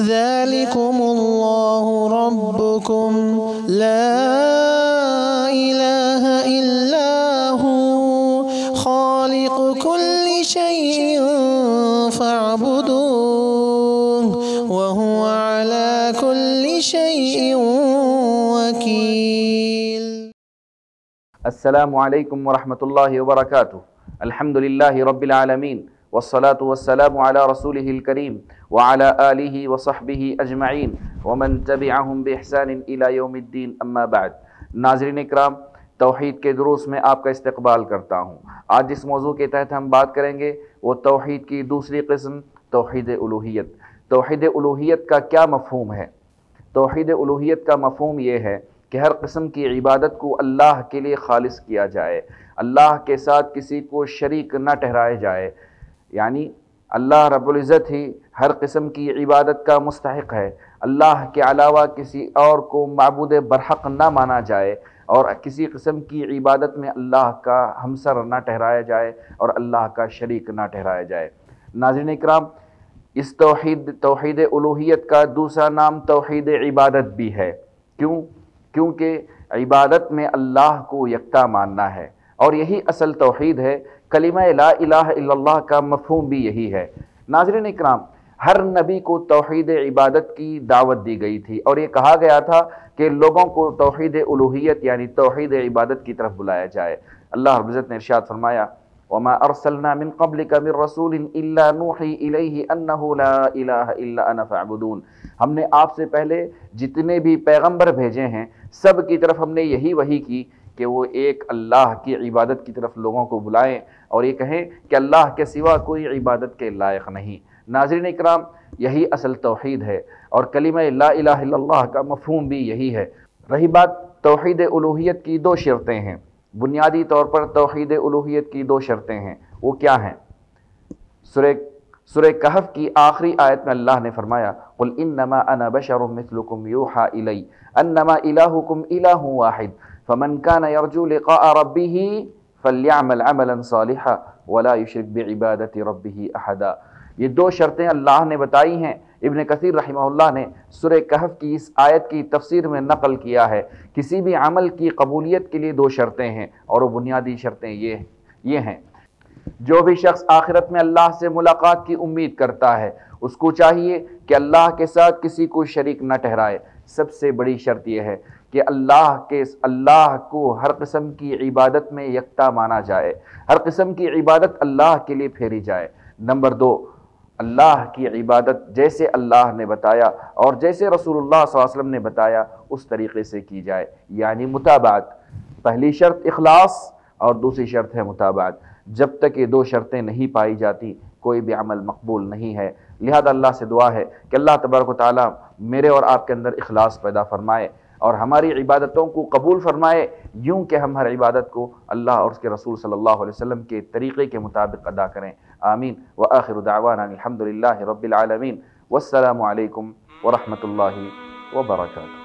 ذلكم الله ربكم لا إله إلا هو خالق كل شيء فاعبدوه وهو على كل شيء وكيل السلام عليكم ورحمة الله وبركاته الحمد لله رب العالمين والصلاة والسلام على رسوله الكريم وعلى آله وصحبه اجمعین ومن تبعهم بإحسان إلى يوم الدين أما بعد ناظرین اکرام توحید کے دروس میں آپ کا استقبال کرتا ہوں آج جس موضوع کے تحت ہم بات کریں گے وہ توحید کی دوسری قسم توحید الوحیت توحید الوحیت کا کیا مفہوم ہے توحید الوحیت کا مفہوم یہ ہے کہ ہر قسم کی عبادت کو اللہ کے لیے خالص کیا جائے اللہ کے ساتھ کسی کو شریک نہ ٹھہرائے جائے یعنی اللہ رب العزت ہی ہر قسم کی عبادت کا مستحق ہے اللہ کے علاوہ کسی اور کو معبود برحق نہ مانا جائے اور کسی قسم کی عبادت میں اللہ کا ہمسر نہ ٹھہرایا جائے اور اللہ کا شریک نہ ٹھہرایا جائے ناظرین اکرام اس توحید توحید الوحیت کا دوسرا نام توحید عبادت بھی ہے کیوں کیونکہ عبادت میں اللہ کو یکتا ماننا ہے اور یہی اصل توحید ہے کلمہ لا الہ الا اللہ کا مفہوم بھی یہی ہے ناظرین اکرام ہر نبی کو توحید عبادت کی دعوت دی گئی تھی اور یہ کہا گیا تھا کہ لوگوں کو توحید الوحیت یعنی توحید عبادت کی طرف بلایا جائے اللہ رب عزت نے ارشاد فرمایا وما ارسلنا من قبلك من رسول الا نوحي اليه انه لا اله الا انا فاعبدون ہم نے آپ سے پہلے جتنے بھی پیغمبر بھیجے ہیں سب کی طرف ہم نے یہی وحی کی کہ وہ ایک اللہ کی عبادت کی طرف لوگوں کو بلائیں اور یہ کہیں کہ اللہ کے سوا کوئی عبادت کے لائق نہیں ناظرین اکرام یہی اصل توحید ہے اور کلمہ لا الہ الا اللہ کا مفہوم بھی یہی ہے رہی بات توحید الوحیت کی دو شرطیں ہیں بنیادی طور پر توحید الوحیت کی دو شرطیں ہیں وہ کیا ہیں سورہ سورہ کہف کی آخری آیت میں اللہ نے فرمایا فمن كان يرجو لقاء ربه فليعمل عملا صالحا ولا يشرك بعبادة ربه احدا یہ دو شرطیں اللہ نے بتائی ہیں ابن کثیر رحمہ اللہ نے سورہ کہف کی اس آیت کی تفسیر میں نقل کیا ہے کسی بھی عمل کی قبولیت کے لیے دو شرطیں ہیں اور وہ بنیادی شرطیں یہ یہ ہیں جو بھی شخص آخرت میں اللہ سے ملاقات کی امید کرتا ہے اس کو چاہیے کہ اللہ کے ساتھ کسی کو شریک نہ ٹھہرائے سب سے بڑی شرط یہ ہے کہ اللہ کے اللہ کو ہر قسم کی عبادت میں یکتا مانا جائے ہر قسم کی عبادت اللہ کے لیے پھیری جائے نمبر دو اللہ کی عبادت جیسے اللہ نے بتایا اور جیسے رسول اللہ صلی اللہ علیہ وسلم نے بتایا اس طریقے سے کی جائے یعنی مطابعت پہلی شرط اخلاص اور دوسری شرط ہے مطابعت جب تک یہ دو شرطیں نہیں پائی جاتی کوئی بھی عمل مقبول نہیں ہے لہذا اللہ سے دعا ہے کہ اللہ تبارک و تعالیٰ میرے اور آپ کے اندر اخلاص پیدا فرمائے اور ہماری عبادتوں کو قبول فرمائے یوں کہ ہم ہر عبادت کو اللہ اور اس کے رسول صلی اللہ علیہ وسلم کے طریقے کے مطابق ادا کریں آمین و آخر الحمد للہ رب العالمین والسلام علیکم ورحمۃ اللہ وبرکاتہ